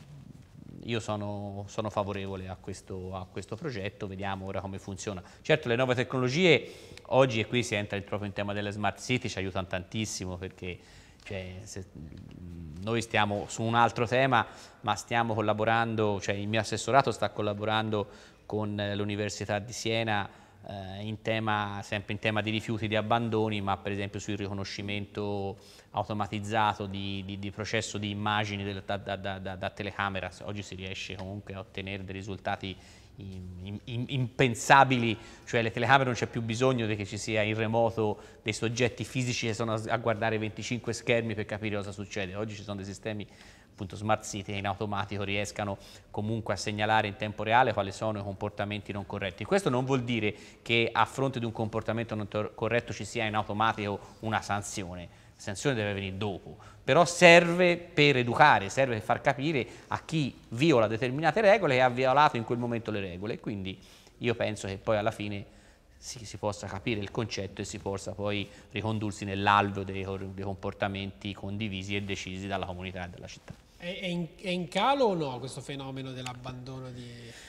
io sono, sono favorevole a questo, a questo, progetto, vediamo ora come funziona. Certo le nuove tecnologie oggi, e qui si entra proprio in tema delle smart city, ci aiutano tantissimo perché cioè, se, mm, noi stiamo su un altro tema, ma stiamo collaborando, cioè il mio assessorato sta collaborando con eh, l'Università di Siena eh, in tema, sempre in tema di rifiuti, di abbandoni, ma per esempio sul riconoscimento automatizzato di, di, di processo di immagini da, da, da, da telecamera. Oggi si riesce comunque a ottenere dei risultati impensabili, cioè le telecamere non c'è più bisogno che ci sia in remoto dei soggetti fisici che sono a guardare 25 schermi per capire cosa succede. Oggi ci sono dei sistemi appunto smart city in automatico riescano comunque a segnalare in tempo reale quali sono i comportamenti non corretti. Questo non vuol dire che a fronte di un comportamento non corretto ci sia in automatico una sanzione sanzione deve venire dopo, però serve per educare, serve per far capire a chi viola determinate regole e ha violato in quel momento le regole, quindi io penso che poi alla fine si, si possa capire il concetto e si possa poi ricondursi nell'alveo dei, dei comportamenti condivisi e decisi dalla comunità e dalla città. È in, è in, calo o no questo fenomeno dell'abbandono di,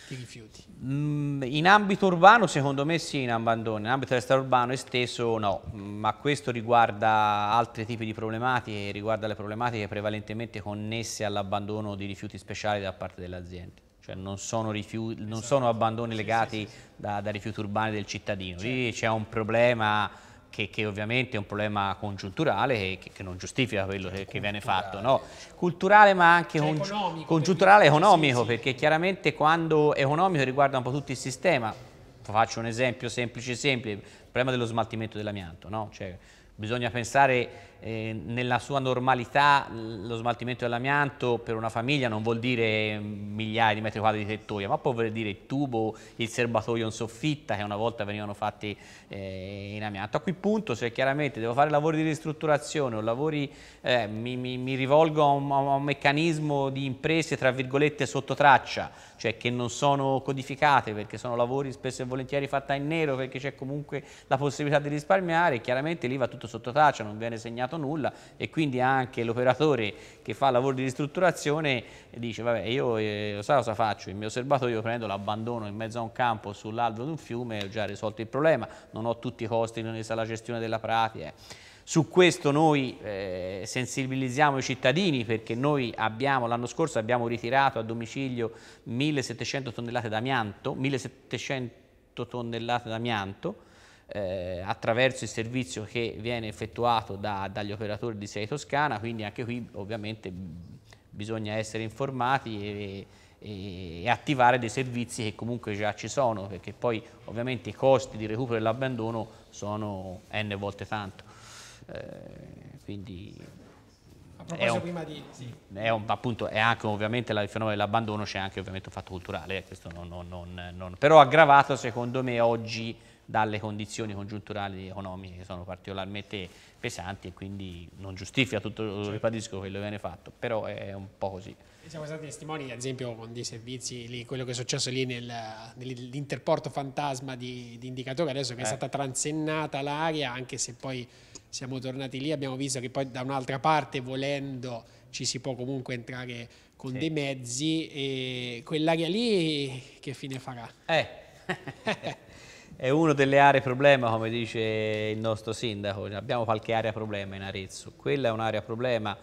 di, rifiuti? Mm, in ambito urbano secondo me sì in abbandono, in ambito extraurbano esteso no, ma questo riguarda altri tipi di problematiche, riguarda le problematiche prevalentemente connesse all'abbandono di rifiuti speciali da parte delle aziende. Cioè non sono, rifiuti, esatto. non sono abbandoni legati sì, sì, sì. Da, da, rifiuti urbani del cittadino, certo. lì c'è un problema che, che, ovviamente è un problema congiunturale e che, che non giustifica quello cioè, che, che viene fatto, no? culturale ma anche cioè, con, economico, congiunturale economico, sì, perché chiaramente quando economico riguarda un po' tutto il sistema, faccio un esempio semplice semplice, il problema dello smaltimento dell'amianto, no? cioè, bisogna pensare Ehm, nella sua normalità lo smaltimento dell'amianto per una famiglia non vuol dire migliaia di metri quadri di tettoia, ma può dire il tubo, il serbatoio in soffitta che una volta venivano fatti eh, in amianto. A quel punto se chiaramente devo fare lavori di ristrutturazione o lavori, eh, mi, mi, mi, rivolgo a un, a un meccanismo di imprese tra virgolette sottotraccia, cioè che non sono codificate perché sono lavori spesso e volentieri fatti in nero perché c'è comunque la possibilità di risparmiare, chiaramente lì va tutto sottotraccia, non viene segnato cambiato nulla e quindi anche l'operatore che fa lavoro di ristrutturazione dice vabbè io eh, lo sai cosa faccio, il mio serbatoio prendo, l'abbandono in mezzo a un campo sull'albero di un fiume e ho già risolto il problema, non ho tutti i costi, non ne la gestione della pratica. Su questo noi eh, sensibilizziamo i cittadini perché noi l'anno scorso abbiamo ritirato a domicilio 1700 tonnellate d'amianto, 1700 tonnellate d'amianto, eh, attraverso il servizio che viene effettuato da, dagli operatori di Sei Toscana, quindi anche qui ovviamente mm, bisogna essere informati e, e, e, attivare dei servizi che comunque già ci sono, perché poi ovviamente i costi di recupero e l'abbandono sono n volte tanto. Eh, quindi è, un, di, sì. è, un, appunto, è anche ovviamente la, il fenomeno dell'abbandono c'è anche ovviamente un fatto culturale, non, non, non, però aggravato secondo me oggi dalle condizioni congiunturali economiche che sono particolarmente pesanti e quindi non giustifica tutto, certo. ripetisco, quello che viene fatto, però è un po' così. Siamo stati testimoni, ad esempio, con dei servizi, lì, quello che è successo lì nell'interporto fantasma di, di, Indicatore, adesso che eh. è stata transennata l'area, anche se poi siamo tornati lì, abbiamo visto che poi da un'altra parte, volendo, ci si può comunque entrare con sì. dei mezzi e quell'area lì che fine farà? Eh. È una delle aree problema, come dice il nostro sindaco, abbiamo qualche area problema in Arezzo, quella è un'area problema,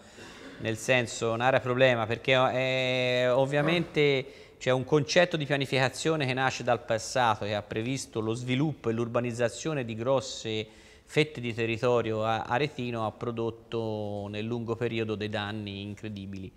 nel senso un'area problema perché è, eh, ovviamente c'è un concetto di pianificazione che nasce dal passato, che ha previsto lo sviluppo e l'urbanizzazione di grosse fette di territorio aretino ha prodotto nel lungo periodo dei danni incredibili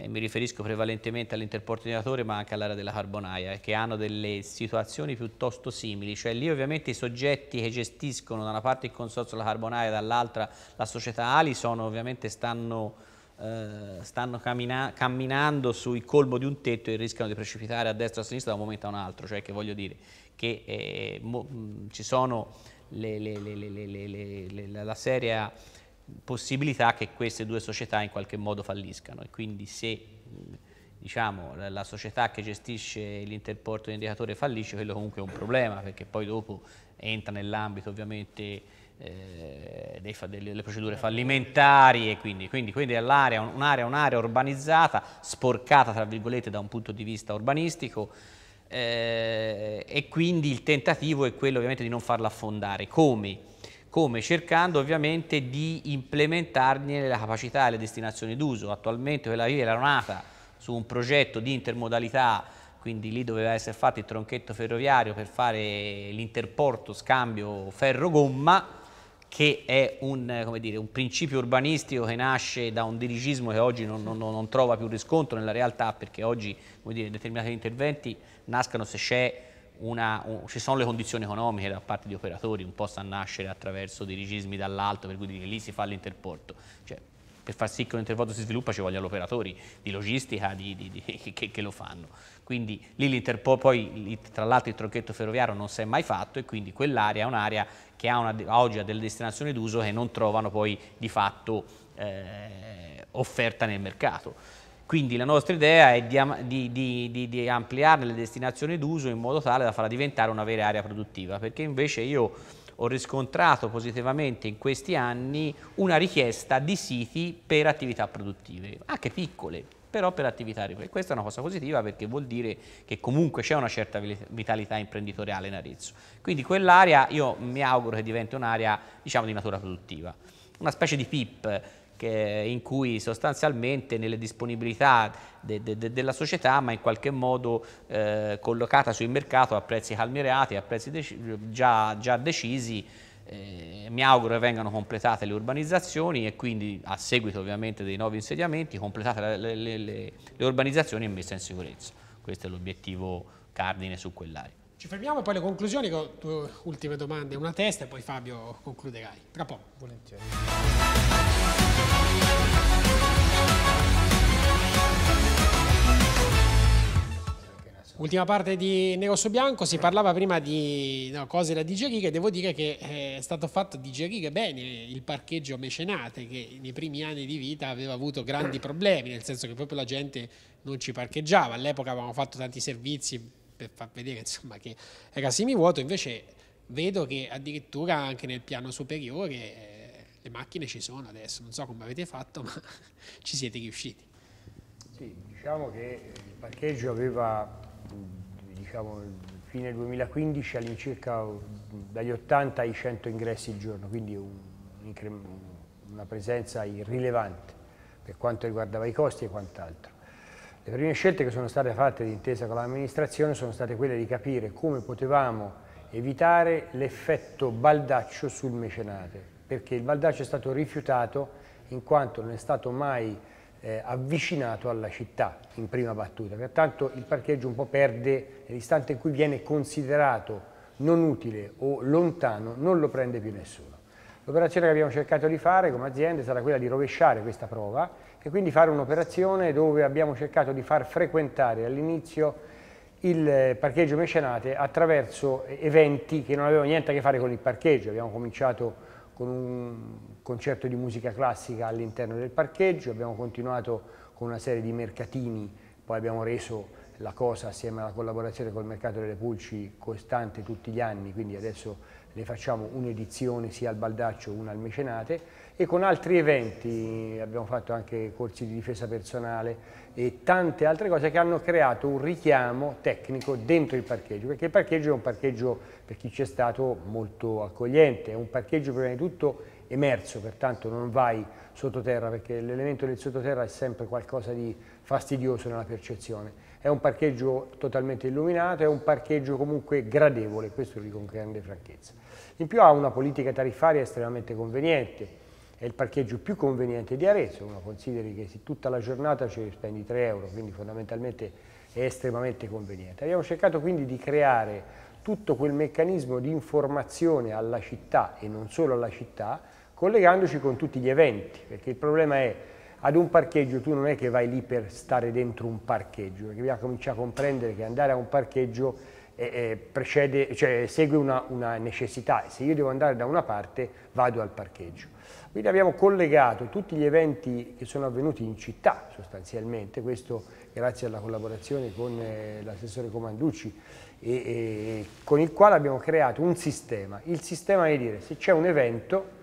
eh, mi riferisco prevalentemente all'interportinatore ma anche all'area della carbonaia, che hanno delle situazioni piuttosto simili, cioè lì ovviamente i soggetti che gestiscono da una parte il consorzio della carbonaia, e dall'altra la società Ali, sono, ovviamente stanno, eh, stanno cammina camminando sul colmo di un tetto e rischiano di precipitare a destra e a sinistra da un momento a un altro, cioè che voglio dire che eh, ci sono le, le, le, la seria possibilità che queste due società in qualche modo falliscano e quindi se diciamo, la società che gestisce l'interporto di indicatore fallisce, quello comunque è un problema perché poi dopo entra nell'ambito ovviamente eh, dei, delle procedure fallimentari e quindi, quindi, quindi è un'area un urbanizzata, sporcata tra virgolette da un punto di vista urbanistico eh, e quindi il tentativo è quello ovviamente di non farla affondare. Come? come cercando ovviamente di implementarne la capacità e le destinazioni d'uso. Attualmente quella via era nata su un progetto di intermodalità, quindi lì doveva essere fatto il tronchetto ferroviario per fare l'interporto scambio ferro-gomma, che è un, dire, un, principio urbanistico che nasce da un dirigismo che oggi non, non, non trova più riscontro nella realtà perché oggi dire, determinati interventi nascono se c'è una, un, ci sono le condizioni economiche da parte di operatori, un po' sta a nascere attraverso dirigismi dall'alto, per cui dire lì si fa l'interporto. Cioè, per far sì che un interporto si sviluppa ci vogliono operatori di logistica di, di, di, che, che, lo fanno. Quindi lì l'interporto, poi tra l'altro il tronchetto ferroviario non si è mai fatto e quindi quell'area è un'area che ha una, oggi ha delle destinazioni d'uso che non trovano poi di fatto eh, offerta nel mercato. Quindi la nostra idea è di, di, di, di, ampliarne le destinazioni d'uso in modo tale da farla diventare una vera area produttiva, perché invece io ho riscontrato positivamente in questi anni una richiesta di siti per attività produttive, anche piccole, però per attività e questa è una cosa positiva perché vuol dire che comunque c'è una certa vitalità imprenditoriale in Arezzo. Quindi quell'area io mi auguro che diventi un'area diciamo, di natura produttiva, una specie di PIP che, in cui sostanzialmente nelle disponibilità de, de, de della società ma in qualche modo eh, collocata sul mercato a prezzi calmierati, a prezzi dec già, già, decisi, eh, mi auguro che vengano completate le urbanizzazioni e quindi a seguito ovviamente dei nuovi insediamenti completate le, le, le, le urbanizzazioni e messe in sicurezza. Questo è l'obiettivo cardine su quell'area. Ci fermiamo poi le conclusioni con due ultime domande, una testa e poi Fabio concluderai. Tra poco. Volentieri. Ultima parte di Nerosso Bianco, si parlava prima di no, cose da digerire, devo dire che eh, è stato fatto digerire bene il parcheggio mecenate che nei primi anni di vita aveva avuto grandi problemi, nel senso che proprio la gente non ci parcheggiava, all'epoca avevamo fatto tanti servizi per far vedere insomma, che era semivuoto, invece vedo che addirittura anche nel piano superiore eh, le macchine ci sono adesso, non so come avete fatto, ma ci siete riusciti. Sì, diciamo che il parcheggio aveva, diciamo, fine 2015 all'incirca dagli 80 ai 100 ingressi al giorno, quindi un, una presenza irrilevante per quanto riguardava i costi e quant'altro. Le prime scelte che sono state fatte d'intesa con l'amministrazione sono state quelle di capire come potevamo evitare l'effetto baldaccio sul mecenate, perché il baldaccio è stato rifiutato in quanto non è stato mai eh, avvicinato alla città in prima battuta. Pertanto il parcheggio un po' perde, nell'istante in cui viene considerato non utile o lontano, non lo prende più nessuno. L'operazione che abbiamo cercato di fare come azienda sarà quella di rovesciare questa prova e quindi fare un'operazione dove abbiamo cercato di far frequentare all'inizio il eh, parcheggio mecenate attraverso eh, eventi che non avevano niente a che fare con il parcheggio. Abbiamo cominciato con un concerto di musica classica all'interno del parcheggio, abbiamo continuato con una serie di mercatini, poi abbiamo reso la cosa assieme alla collaborazione col mercato delle pulci costante tutti gli anni, quindi adesso ne facciamo un'edizione sia al Baldaccio, una al Mecenate e con altri eventi abbiamo fatto anche corsi di difesa personale e tante altre cose che hanno creato un richiamo tecnico dentro il parcheggio, perché il parcheggio è un parcheggio per chi c'è stato molto accogliente, è un parcheggio prima di tutto emerso, pertanto non vai sottoterra perché l'elemento del sottoterra è sempre qualcosa di fastidioso nella percezione. È un parcheggio totalmente illuminato, è un parcheggio comunque gradevole, questo lo dico con grande franchezza. In più ha una politica tariffaria estremamente conveniente, è il parcheggio più conveniente di Arezzo, uno consideri che tutta la giornata ci spendi 3 euro, quindi fondamentalmente è estremamente conveniente. Abbiamo cercato quindi di creare tutto quel meccanismo di informazione alla città e non solo alla città, collegandoci con tutti gli eventi, perché il problema è ad un parcheggio tu non è che vai lì per stare dentro un parcheggio, perché bisogna cominciare a comprendere che andare a un parcheggio eh, precede, cioè, segue una, una necessità. Se io devo andare da una parte, vado al parcheggio. Quindi abbiamo collegato tutti gli eventi che sono avvenuti in città sostanzialmente, questo grazie alla collaborazione con eh, l'assessore Comanducci, e, e, con il quale abbiamo creato un sistema. Il sistema è dire se c'è un evento,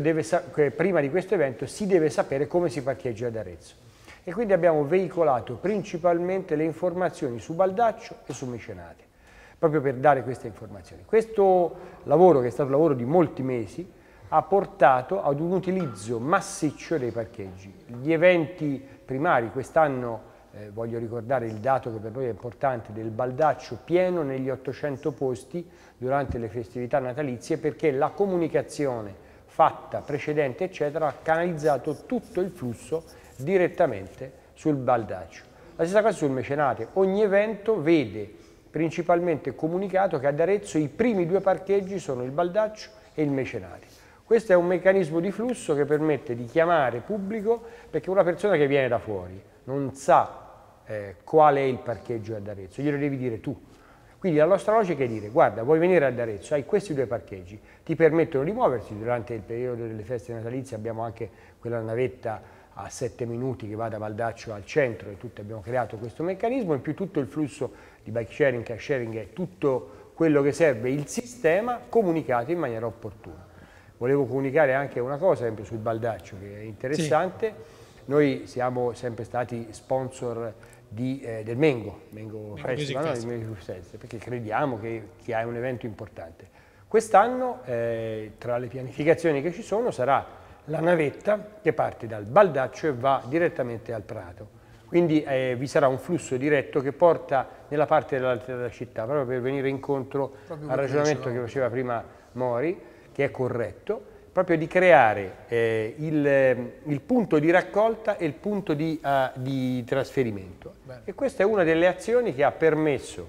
deve, eh, prima di questo evento si deve sapere come si parcheggia ad Arezzo. E quindi abbiamo veicolato principalmente le informazioni su Baldaccio e su Mecenate proprio per dare queste informazioni. Questo lavoro, che è stato un lavoro di molti mesi, ha portato ad un utilizzo massiccio dei parcheggi. Gli eventi primari quest'anno, eh, voglio ricordare il dato che per noi è importante, del baldaccio pieno negli 800 posti durante le festività natalizie perché la comunicazione fatta precedente eccetera ha canalizzato tutto il flusso direttamente sul baldaccio. La stessa cosa sul mecenate, ogni evento vede principalmente comunicato che ad Arezzo i primi due parcheggi sono il Baldaccio e il Mecenari. Questo è un meccanismo di flusso che permette di chiamare pubblico perché una persona che viene da fuori non sa eh, qual è il parcheggio ad Arezzo, glielo devi dire tu. Quindi la nostra logica è dire, guarda, vuoi venire ad Arezzo, hai questi due parcheggi, ti permettono di muoversi, durante il periodo delle feste natalizie abbiamo anche quella navetta a 7 minuti che va da Valdaccio al centro e tutto abbiamo creato questo meccanismo, in più tutto il flusso di bike sharing, car sharing è tutto quello che serve il sistema comunicato in maniera opportuna. Volevo comunicare anche una cosa, esempio sul baldaccio, che è interessante. Sì. Noi siamo sempre stati sponsor di, eh, del Mengo, Mengo, Festival, Music no? Music Festival, perché crediamo che, che è un evento importante. Quest'anno, eh, tra le pianificazioni che ci sono, sarà la navetta che parte dal Baldaccio e va direttamente al Prato. Quindi eh, vi sarà un flusso diretto che porta nella parte dell'alta della città, proprio per venire incontro al ragionamento che faceva prima Mori, che è corretto, proprio di creare eh, il, ehm, il, punto di raccolta e il punto di, uh, di trasferimento. Bene. E questa è una delle azioni che ha permesso,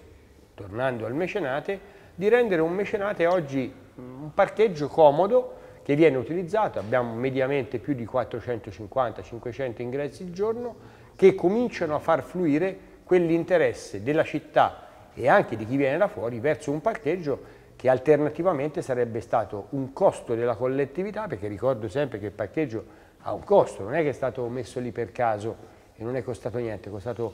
tornando al mecenate, di rendere un mecenate oggi mm, un parcheggio comodo che viene utilizzato, abbiamo mediamente più di 450-500 ingressi al giorno, che cominciano a far fluire quell'interesse della città e anche di chi viene da fuori verso un parcheggio che alternativamente sarebbe stato un costo della collettività, perché ricordo sempre che il parcheggio ha un costo, non è che è stato messo lì per caso e non è costato niente, è costato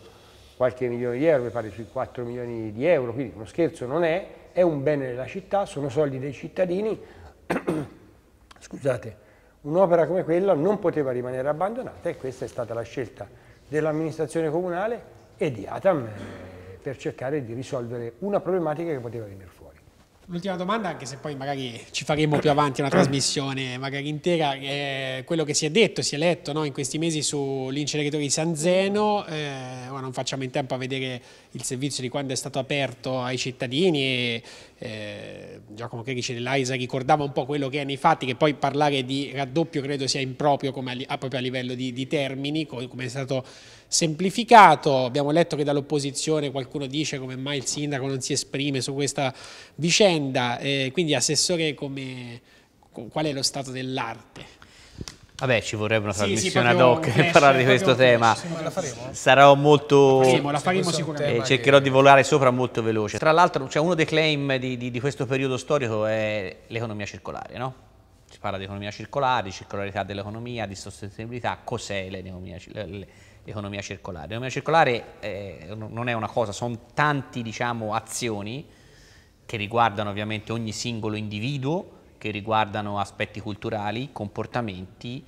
qualche milione di euro, mi pare sui 4 milioni di euro, quindi uno scherzo non è, è un bene della città, sono soldi dei cittadini, scusate, un'opera come quella non poteva rimanere abbandonata e questa è stata la scelta dell'amministrazione comunale e di Atam eh, per cercare di risolvere una problematica che poteva venire fuori. L'ultima domanda, anche se poi magari ci faremo più avanti una trasmissione magari intera, è quello che si è detto, si è letto no? in questi mesi sull'inceneritore di San Zeno, eh, ora non facciamo in tempo a vedere il servizio di quando è stato aperto ai cittadini e eh, Giacomo Cherici dell'AISA ricordava un po' quello che è nei fatti, che poi parlare di raddoppio credo sia improprio come a, proprio a livello di, di termini, come è stato semplificato. Abbiamo letto che dall'opposizione qualcuno dice come mai il sindaco non si esprime su questa vicenda, eh, quindi assessore come, qual è lo stato dell'arte? Vabbè, ci vorrebbe una trasmissione sì, ad hoc per parlare di questo tema. Sarò molto. Faremo, la faremo sicuramente. Eh, cercherò di volare sopra molto veloce. Tra l'altro, cioè uno dei claim di, di, di questo periodo storico è l'economia circolare, no? Si parla di economia circolare, di circolarità dell'economia, di sostenibilità. Cos'è l'economia circolare? economia circolare. L'economia circolare eh, non è una cosa, sono tante diciamo, azioni che riguardano ovviamente ogni singolo individuo, che riguardano aspetti culturali, comportamenti,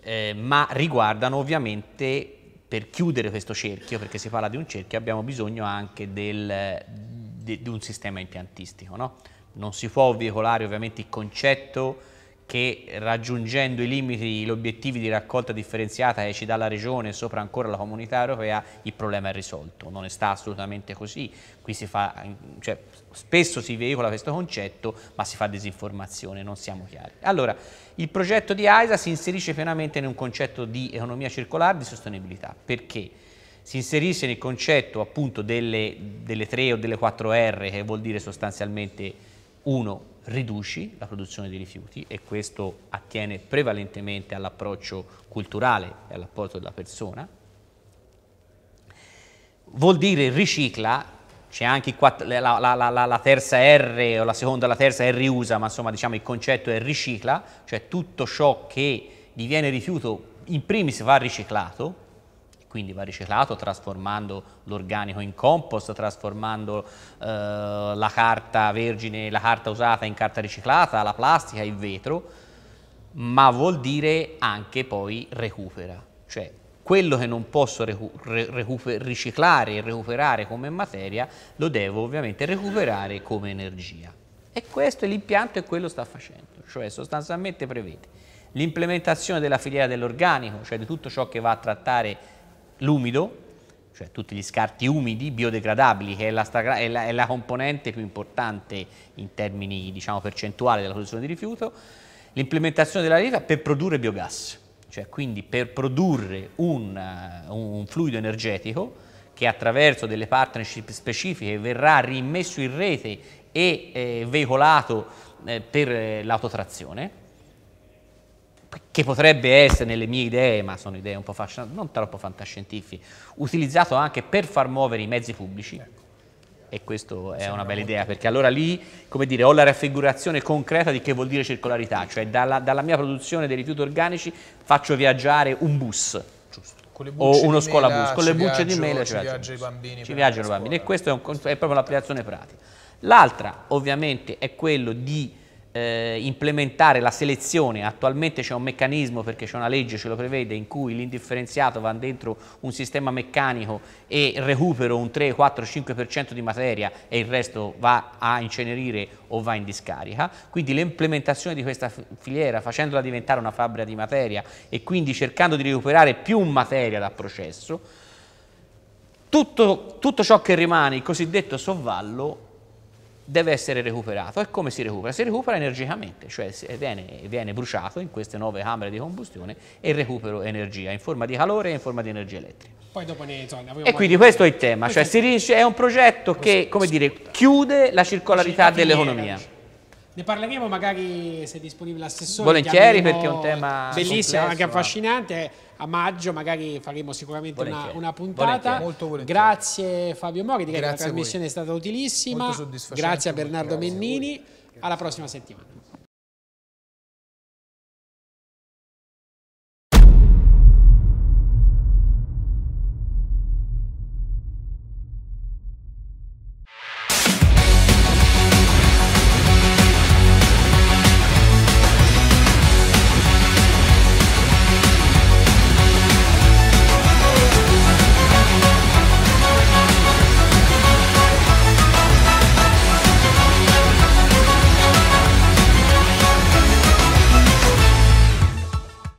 eh, ma riguardano ovviamente per chiudere questo cerchio, perché si parla di un cerchio, abbiamo bisogno anche del, de, di un sistema impiantistico. No? Non si può veicolare ovviamente il concetto che raggiungendo i limiti, gli obiettivi di raccolta differenziata che ci dà la Regione e sopra ancora la Comunità Europea, il problema è risolto. Non è sta assolutamente così. Fa, cioè, spesso si veicola questo concetto, ma si fa disinformazione, non siamo chiari. Allora, il progetto di AISA si inserisce pienamente in un concetto di economia circolare, di sostenibilità. Perché? si inserisce nel concetto appunto delle, delle 3 o delle quattro R, che vuol dire sostanzialmente uno, riduci la produzione di rifiuti e questo attiene prevalentemente all'approccio culturale e all'apporto della persona. Vuol dire ricicla, c'è anche quattro, la, la, la, la, terza R o la seconda la terza R usa, ma insomma diciamo il concetto è ricicla, cioè tutto ciò che diviene rifiuto in primis va riciclato, quindi va riciclato trasformando l'organico in compost, trasformando eh, la carta vergine, la carta usata in carta riciclata, la plastica, il vetro, ma vuol dire anche poi recupera, cioè quello che non posso riciclare e recuperare come materia lo devo ovviamente recuperare come energia. E questo è l'impianto e quello sta facendo, cioè sostanzialmente prevede l'implementazione della filiera dell'organico, cioè di tutto ciò che va a trattare l'umido, cioè tutti gli scarti umidi, biodegradabili, che è la, è la, è la componente più importante in termini diciamo, percentuali della produzione di rifiuto, l'implementazione della leva per produrre biogas, cioè quindi per produrre un, un fluido energetico che attraverso delle partnership specifiche verrà rimesso in rete e eh, veicolato eh, per eh, l'autotrazione che potrebbe essere nelle mie idee, ma sono idee un po' non troppo fantascientifiche, utilizzato anche per far muovere i mezzi pubblici, ecco. e questa è una bella idea, perché allora lì, come dire, ho la raffigurazione concreta di che vuol dire circolarità, cioè dalla, dalla mia produzione dei rifiuti organici faccio viaggiare un bus, o uno scolabus, con le bucce viaggio, di mela ci, ci viaggiano i bambini. Ci viaggiano i bambini e questa è, è, proprio l'applicazione pratica. L'altra ovviamente è quello di eh, implementare la selezione, attualmente c'è un meccanismo perché c'è una legge, ce lo prevede, in cui l'indifferenziato va dentro un sistema meccanico e recupero un 3, 4, 5% di materia e il resto va a incenerire o va in discarica, quindi l'implementazione di questa filiera facendola diventare una fabbrica di materia e quindi cercando di recuperare più materia dal processo, tutto, tutto ciò che rimane, il cosiddetto sovvallo, deve essere recuperato. E come si recupera? Si recupera energicamente, cioè viene, viene, bruciato in queste nuove camere di combustione e recupero energia in forma di calore e in forma di energia elettrica. Ne, e quindi questo è il tema, cioè riesce, è un progetto che dire, chiude la circolarità dell'economia. Ne parleremo magari se è disponibile l'assessore. Volentieri perché è un tema bellissimo, anche eh. affascinante a maggio magari faremo sicuramente una, una, puntata. Grazie Fabio Mori, direi che la trasmissione è stata utilissima. Grazie a Bernardo Grazie Mennini. A Alla prossima settimana.